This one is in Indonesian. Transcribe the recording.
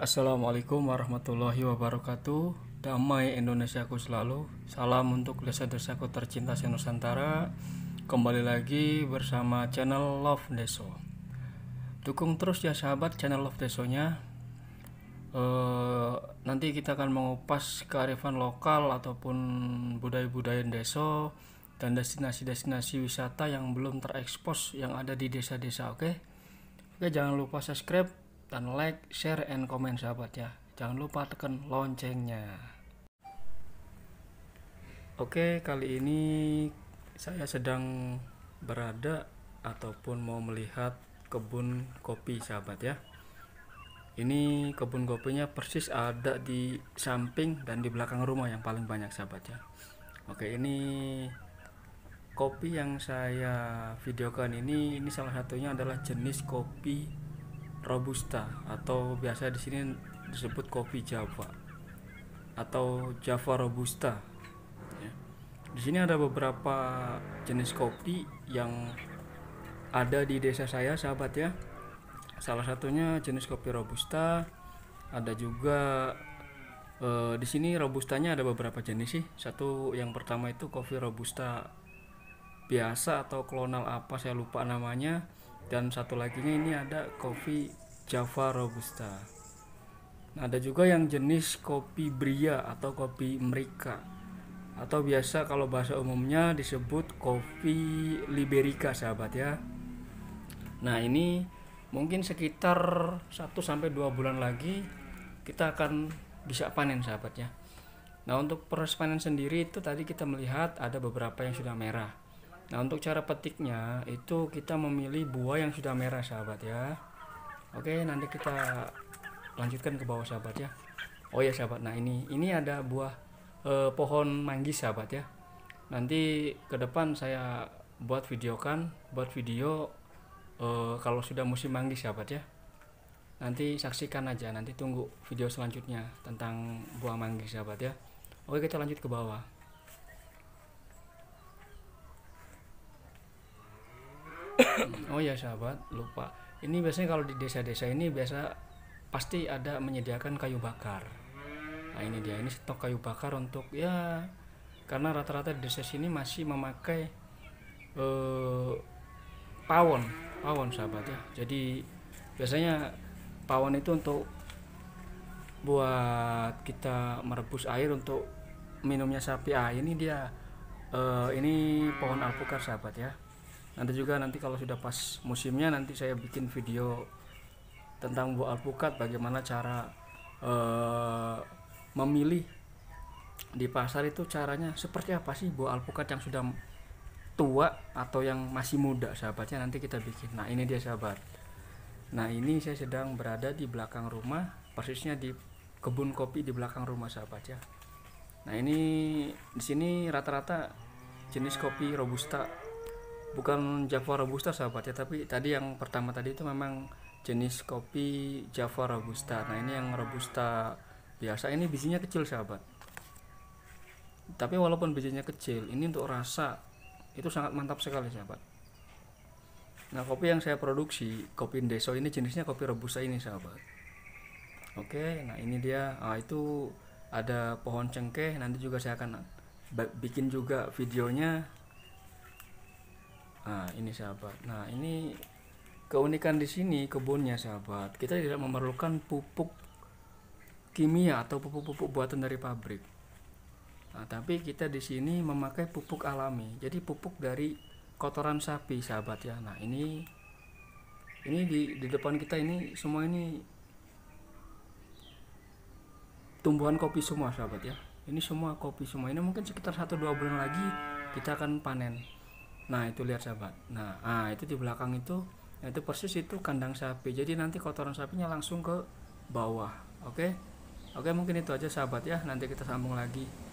Assalamualaikum warahmatullahi wabarakatuh Damai Indonesia Indonesiaku selalu Salam untuk desa-desaku tercinta Senusantara Kembali lagi bersama channel Love Deso Dukung terus ya sahabat channel Love Desonya e, Nanti kita akan mengupas kearifan lokal Ataupun budaya-budaya deso Dan destinasi-destinasi wisata yang belum terekspos Yang ada di desa-desa oke okay? Oke jangan lupa subscribe dan like, share, and comment sahabat ya. Jangan lupa tekan loncengnya. Oke, kali ini saya sedang berada ataupun mau melihat kebun kopi sahabat ya. Ini kebun kopinya persis ada di samping dan di belakang rumah yang paling banyak sahabat ya. Oke, ini kopi yang saya videokan ini ini salah satunya adalah jenis kopi robusta atau biasa di sini disebut kopi Java atau Java robusta. Ya. Di sini ada beberapa jenis kopi yang ada di desa saya, sahabat ya. Salah satunya jenis kopi robusta. Ada juga eh, di sini robustanya ada beberapa jenis sih. Satu yang pertama itu kopi robusta biasa atau klonal apa saya lupa namanya dan satu lagi ini ada kopi Java Robusta nah, ada juga yang jenis kopi Bria atau kopi Merika atau biasa kalau bahasa umumnya disebut kopi Liberica sahabat ya nah ini mungkin sekitar 1 sampai 2 bulan lagi kita akan bisa panen sahabat ya nah untuk proses panen sendiri itu tadi kita melihat ada beberapa yang sudah merah Nah, untuk cara petiknya itu kita memilih buah yang sudah merah, sahabat ya. Oke, nanti kita lanjutkan ke bawah, sahabat ya. Oh ya, sahabat. Nah, ini ini ada buah eh, pohon manggis, sahabat ya. Nanti ke depan saya buat video kan, buat video eh, kalau sudah musim manggis, sahabat ya. Nanti saksikan aja, nanti tunggu video selanjutnya tentang buah manggis, sahabat ya. Oke, kita lanjut ke bawah. oh ya sahabat lupa ini biasanya kalau di desa-desa ini biasa pasti ada menyediakan kayu bakar nah ini dia ini stok kayu bakar untuk ya karena rata-rata di desa sini masih memakai eh, pawon pawon sahabat ya jadi biasanya pawon itu untuk buat kita merebus air untuk minumnya sapi ah ini dia eh, ini pohon alpukat sahabat ya nanti juga nanti kalau sudah pas musimnya nanti saya bikin video tentang buah alpukat bagaimana cara uh, memilih di pasar itu caranya seperti apa sih buah alpukat yang sudah tua atau yang masih muda sahabatnya nanti kita bikin nah ini dia sahabat nah ini saya sedang berada di belakang rumah persisnya di kebun kopi di belakang rumah sahabat ya nah ini di sini rata-rata jenis kopi robusta bukan Java Robusta sahabat ya tapi tadi yang pertama tadi itu memang jenis kopi Java Robusta nah ini yang Robusta biasa ini bijinya kecil sahabat tapi walaupun bijinya kecil ini untuk rasa itu sangat mantap sekali sahabat nah kopi yang saya produksi kopi Deso ini jenisnya kopi Robusta ini sahabat oke nah ini dia nah, itu ada pohon cengkeh nanti juga saya akan bikin juga videonya nah ini sahabat nah ini keunikan di sini kebunnya sahabat kita tidak memerlukan pupuk kimia atau pupuk-pupuk buatan dari pabrik nah, tapi kita di sini memakai pupuk alami jadi pupuk dari kotoran sapi sahabat ya nah ini ini di, di depan kita ini semua ini tumbuhan kopi semua sahabat ya ini semua kopi semua ini mungkin sekitar 1-2 bulan lagi kita akan panen nah itu lihat sahabat nah, ah itu di belakang itu nah, itu persis itu kandang sapi jadi nanti kotoran sapinya langsung ke bawah oke okay? oke okay, mungkin itu aja sahabat ya nanti kita sambung lagi